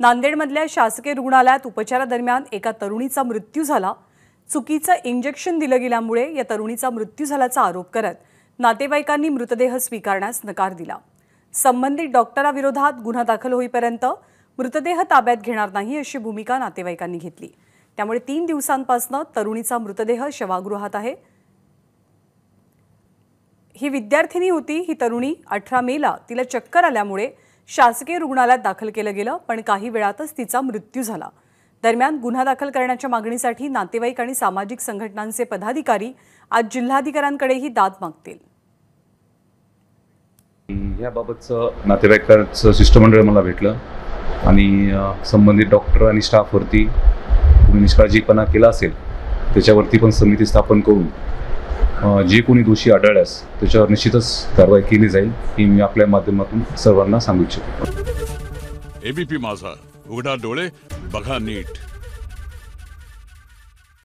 नांदेडमधल्या शासकीय रुग्णालयात उपचारादरम्यान एका तरुणीचा मृत्यू झाला चुकीचं इंजेक्शन दिलं गेल्यामुळे या तरुणीचा मृत्यू झाल्याचा आरोप करत नातेवाईकांनी मृतदेह स्वीकारण्यास नकार दिला संबंधित डॉक्टरांविरोधात गुन्हा दाखल होईपर्यंत मृतदेह ताब्यात घेणार नाही अशी भूमिका नातेवाईकांनी घेतली त्यामुळे तीन दिवसांपासून तरुणीचा मृतदेह शवागृहात आहे ही विद्यार्थिनी होती ही तरुणी अठरा मेला तिला चक्कर आल्यामुळे शासकीय रुग्णालयात दाखल केलं गेलं पण काही वेळातच तिचा मृत्यू झाला दरम्यान गुन्हा दाखल करण्याच्या मागणीसाठी नातेवाईक आणि सामाजिक संघटनांचे पदाधिकारी आज जिल्हाधिकाऱ्यांकडेही दाद मागतील याबाबतचं नातेवाईकांचं शिष्टमंडळ मला भेटलं आणि संबंधित डॉक्टर आणि स्टाफवरती निष्काळजीपणा केला असेल त्याच्यावरती पण समिती स्थापन करून जे कोणी दोषी आढळल्यास त्याच्यावर निश्चितच कारवाई केली जाईल ही मी आपल्या माध्यमातून सर्वांना सांगू इच्छितो एबीपी माझा उघडा डोळे बघा नीट